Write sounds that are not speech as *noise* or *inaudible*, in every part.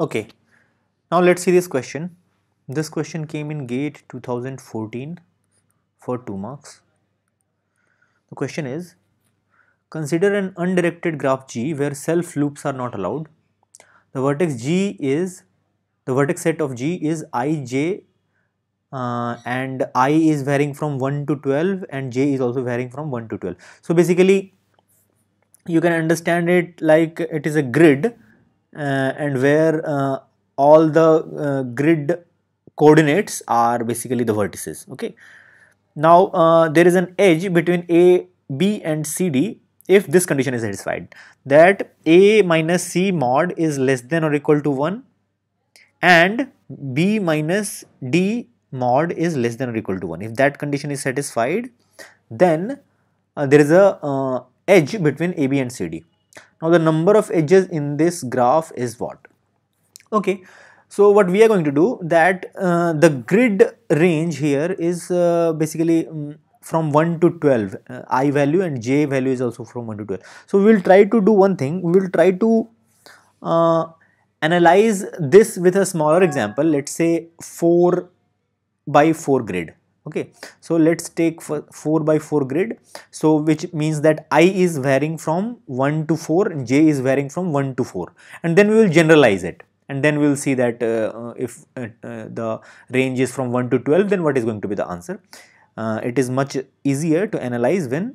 Okay, now let's see this question. This question came in GATE 2014 for 2 marks. The question is, consider an undirected graph G where self loops are not allowed. The vertex G is, the vertex set of G is ij uh, and i is varying from 1 to 12 and j is also varying from 1 to 12. So basically you can understand it like it is a grid uh, and where uh, all the uh, grid coordinates are basically the vertices okay now uh, there is an edge between a b and cd if this condition is satisfied that a minus c mod is less than or equal to 1 and b minus d mod is less than or equal to 1 if that condition is satisfied then uh, there is a uh, edge between ab and cd now the number of edges in this graph is what? Okay, so what we are going to do that uh, the grid range here is uh, basically um, from 1 to 12 uh, i value and j value is also from 1 to 12. So we will try to do one thing we will try to uh, analyze this with a smaller example let's say 4 by 4 grid okay so let's take 4 by 4 grid so which means that i is varying from 1 to 4 j is varying from 1 to 4 and then we will generalize it and then we will see that uh, uh if uh, uh, the range is from 1 to 12 then what is going to be the answer uh, it is much easier to analyze when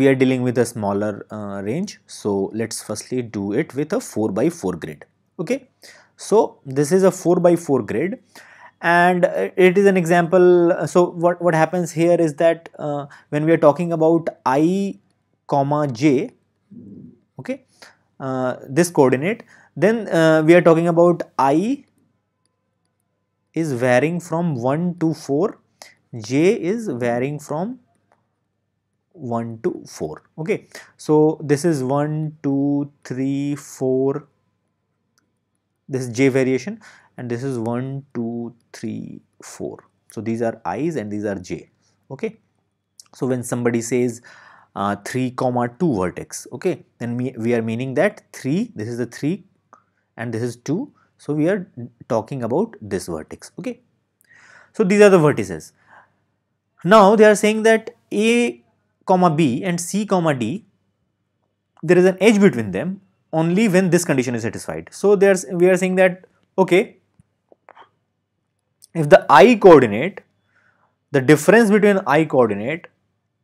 we are dealing with a smaller uh, range so let's firstly do it with a 4 by 4 grid okay so this is a 4 by 4 grid and uh, it is an example uh, so what what happens here is that uh, when we are talking about i comma j okay uh, this coordinate then uh, we are talking about i is varying from 1 to 4 j is varying from 1 to 4 okay so this is 1 2 3 4 this j variation and this is 1 2 3 4 so these are i's and these are j okay so when somebody says uh, 3 comma 2 vertex okay then we, we are meaning that 3 this is the 3 and this is 2 so we are talking about this vertex okay so these are the vertices now they are saying that a comma b and c comma d there is an edge between them only when this condition is satisfied so there's we are saying that okay if the i coordinate the difference between i coordinate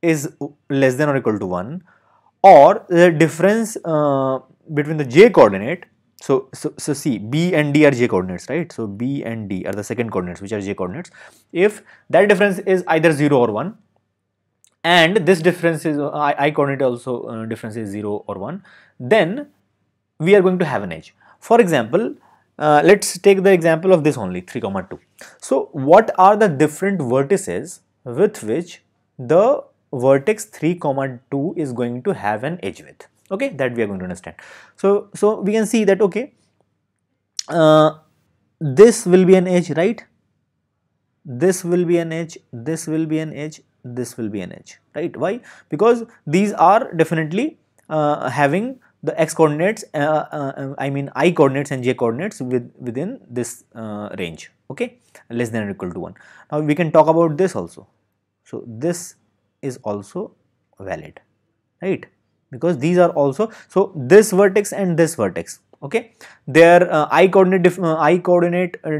is less than or equal to 1 or the difference uh, between the j coordinate so, so, so see B and D are J coordinates, right? So, B and D are the second coordinates which are J coordinates. If that difference is either 0 or 1 and this difference is uh, I, I, coordinate also uh, difference is 0 or 1, then we are going to have an edge. For example, uh, let's take the example of this only 3 comma 2 so what are the different vertices with which the vertex 3 comma 2 is going to have an edge with okay that we are going to understand so so we can see that okay uh, this will be an edge right this will be an edge this will be an edge this will be an edge right why because these are definitely uh, having the x coordinates uh, uh, uh, I mean i coordinates and j coordinates with within this range okay less than or equal to 1. Now we can talk about this also. So this is also valid right because these are also so this vertex and this vertex okay their uh, i coordinate uh, i coordinate uh,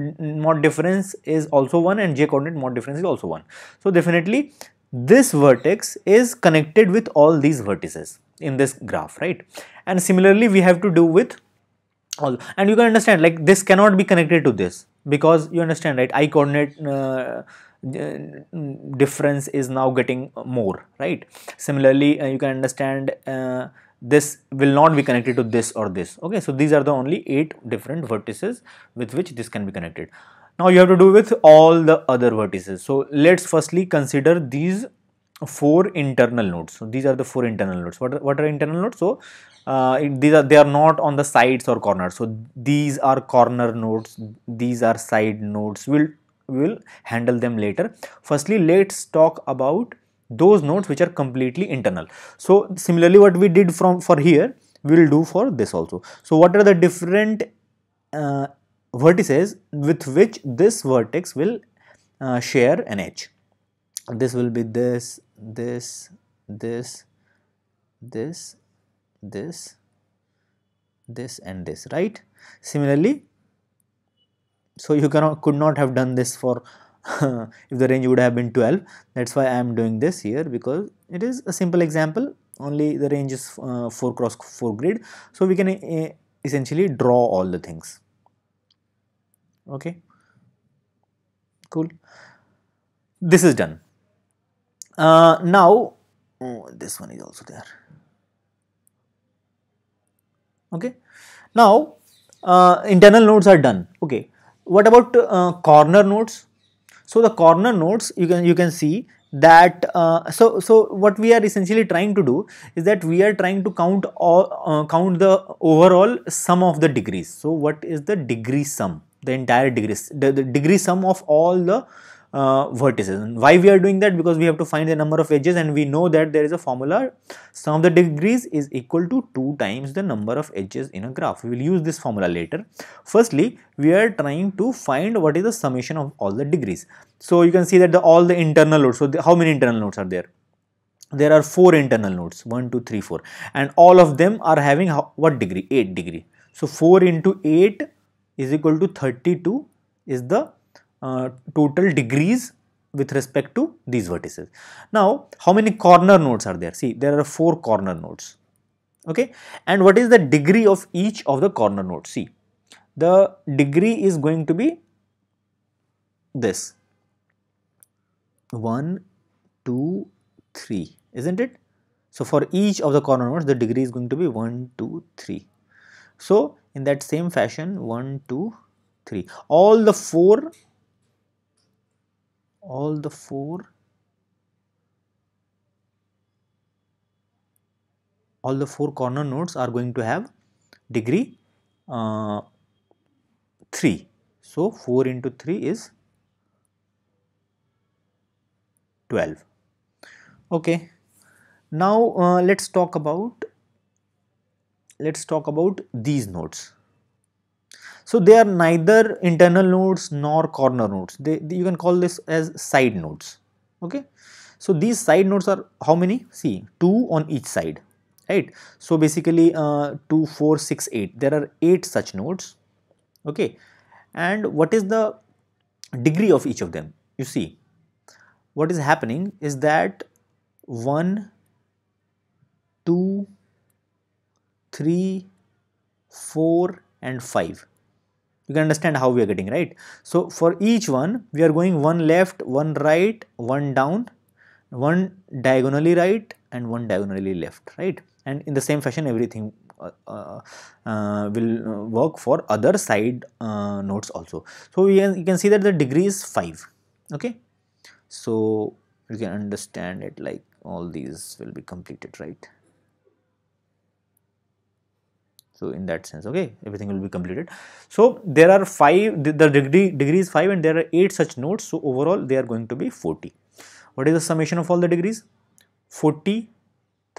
mod difference is also 1 and j coordinate mod difference is also 1 so definitely this vertex is connected with all these vertices in this graph right and similarly we have to do with all and you can understand like this cannot be connected to this because you understand right i coordinate uh, mm, difference is now getting more right similarly uh, you can understand uh, this will not be connected to this or this okay so these are the only eight different vertices with which this can be connected now you have to do with all the other vertices. So let's firstly consider these four internal nodes. So these are the four internal nodes. What are, what are internal nodes? So uh, these are they are not on the sides or corners. So these are corner nodes. These are side nodes. We'll will handle them later. Firstly, let's talk about those nodes which are completely internal. So similarly, what we did from for here, we will do for this also. So what are the different uh, vertices with which this vertex will uh, share an edge. This will be this, this, this, this, this, this and this, right? Similarly, so you cannot could not have done this for *laughs* if the range would have been 12 that's why I am doing this here because it is a simple example only the range is uh, 4 cross 4 grid so we can uh, essentially draw all the things okay cool this is done uh, now oh, this one is also there okay now uh, internal nodes are done okay what about uh, corner nodes so the corner nodes you can you can see that uh, so so what we are essentially trying to do is that we are trying to count all uh, count the overall sum of the degrees so what is the degree sum the entire degrees, the, the degree sum of all the uh, vertices. And why we are doing that? Because we have to find the number of edges and we know that there is a formula sum of the degrees is equal to 2 times the number of edges in a graph. We will use this formula later. Firstly, we are trying to find what is the summation of all the degrees. So, you can see that the, all the internal nodes, so the, how many internal nodes are there? There are 4 internal nodes, 1, 2, 3, 4 and all of them are having how, what degree? 8 degree. So, 4 into 8 is equal to 32 is the uh, total degrees with respect to these vertices. Now, how many corner nodes are there? See, there are four corner nodes. Okay, and what is the degree of each of the corner nodes? See, the degree is going to be this 1, 2, 3, isn't it? So, for each of the corner nodes, the degree is going to be 1, 2, 3. So, in that same fashion 1 2 3 all the four all the four all the four corner nodes are going to have degree uh, 3 so 4 into 3 is 12 okay now uh, let's talk about let's talk about these nodes. So they are neither internal nodes nor corner nodes. They, they, you can call this as side nodes. Okay. So these side nodes are how many? See, two on each side, right? So basically, uh, two, four, six, eight. There are eight such nodes. Okay. And what is the degree of each of them? You see, what is happening is that one, two, 3 4 and 5 you can understand how we are getting right so for each one we are going one left one right one down one diagonally right and one diagonally left right and in the same fashion everything uh, uh, uh will uh, work for other side uh, nodes also so we can, you can see that the degree is 5 okay so you can understand it like all these will be completed right so in that sense okay everything will be completed so there are five the, degree degree is five and there are eight such nodes so overall they are going to be 40 what is the summation of all the degrees 40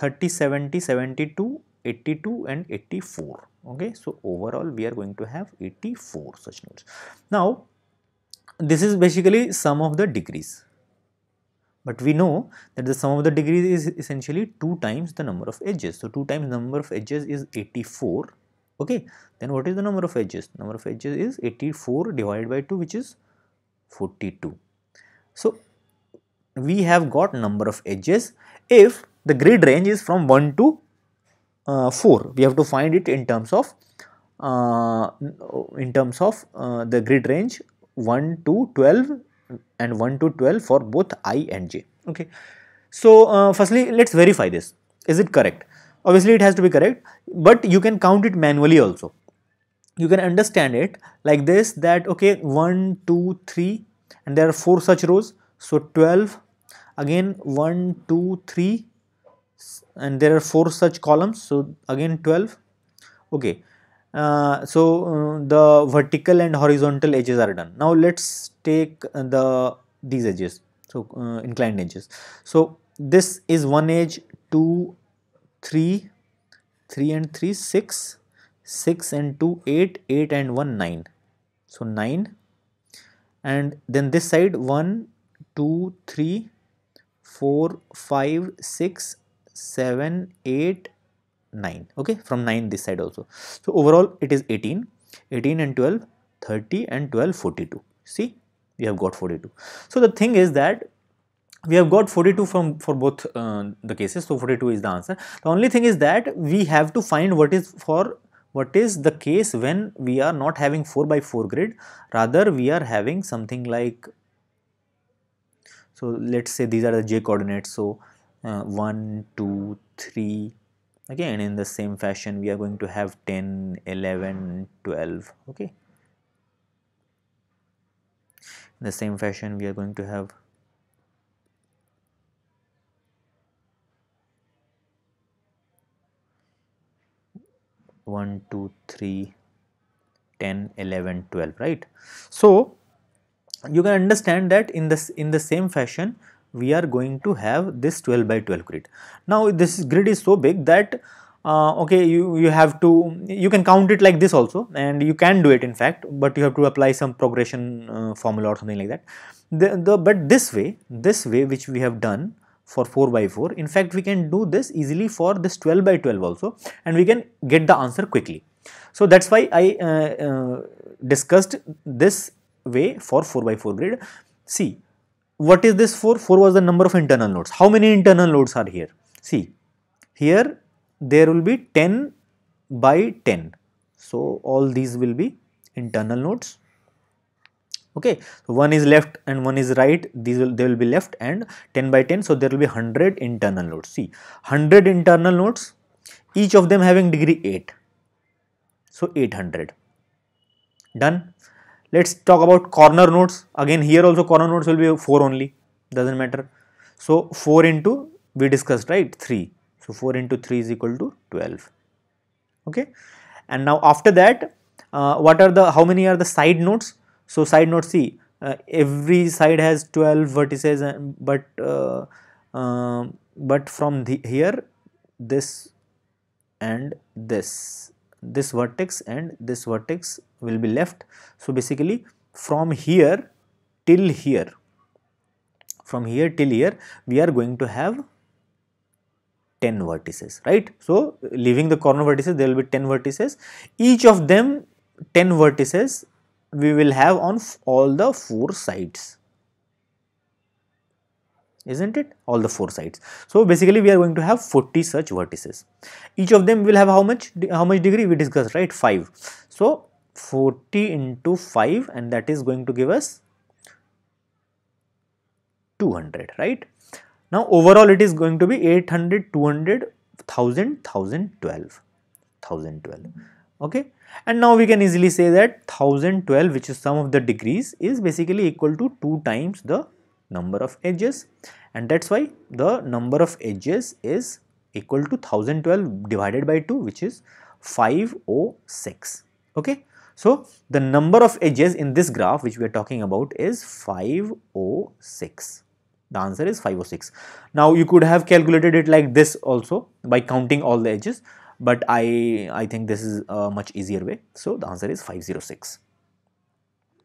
30 70 72 82 and 84 okay so overall we are going to have 84 such nodes now this is basically sum of the degrees but we know that the sum of the degrees is essentially 2 times the number of edges. So, 2 times number of edges is 84 okay then what is the number of edges number of edges is 84 divided by 2 which is 42 so we have got number of edges if the grid range is from 1 to uh, 4 we have to find it in terms of uh, in terms of uh, the grid range 1 to 12 and 1 to 12 for both i and j okay so uh, firstly let's verify this is it correct obviously it has to be correct but you can count it manually also you can understand it like this that okay 1 2 3 and there are four such rows so 12 again 1 2 3 and there are four such columns so again 12 okay uh, so uh, the vertical and horizontal edges are done now let's take the these edges so uh, inclined edges so this is one edge 2 3 3 and 3 6 6 and 2 8 8 and 1 9 so 9 and then this side 1 2 3 4 5 6 7 8 9 okay from 9 this side also so overall it is 18 18 and 12 30 and 12 42 see we have got 42. So the thing is that we have got 42 from for both uh, the cases so 42 is the answer the only thing is that we have to find what is for what is the case when we are not having 4 by 4 grid rather we are having something like so let's say these are the j coordinates so uh, 1 2 3 again in the same fashion we are going to have 10 11 12 okay in the same fashion we are going to have one two three 10 11 12 right so you can understand that in this in the same fashion we are going to have this 12 by 12 grid now this grid is so big that uh, okay you you have to you can count it like this also and you can do it in fact but you have to apply some progression uh, formula or something like that the, the but this way this way which we have done for 4 by 4 in fact we can do this easily for this 12 by 12 also and we can get the answer quickly so that's why i uh, uh discussed this way for 4 by 4 grid see what is this 4 4 was the number of internal nodes how many internal nodes are here see here there will be 10 by 10. So, all these will be internal nodes. Okay. So, one is left and one is right, these will they will be left and 10 by 10. So, there will be 100 internal nodes. See, 100 internal nodes, each of them having degree 8. So, 800. Done. Let us talk about corner nodes. Again, here also corner nodes will be 4 only, does not matter. So, 4 into we discussed right 3 so 4 into 3 is equal to 12. Okay. And now after that, uh, what are the, how many are the side nodes? So side nodes see, uh, every side has 12 vertices and, but, uh, um, but from the, here this and this, this vertex and this vertex will be left. So basically from here till here, from here till here we are going to have 10 vertices right. So, leaving the corner vertices there will be 10 vertices each of them 10 vertices we will have on all the 4 sides isn't it all the 4 sides. So, basically we are going to have 40 such vertices each of them will have how much how much degree we discussed right 5. So, 40 into 5 and that is going to give us 200 right. Now overall it is going to be 800, 200, 1000, 1012, 1012. Okay. And now we can easily say that 1012 which is sum of the degrees is basically equal to 2 times the number of edges and that's why the number of edges is equal to 1012 divided by 2 which is 506 okay so the number of edges in this graph which we are talking about is 506 the answer is 506. Now you could have calculated it like this also by counting all the edges but I, I think this is a much easier way. So the answer is 506.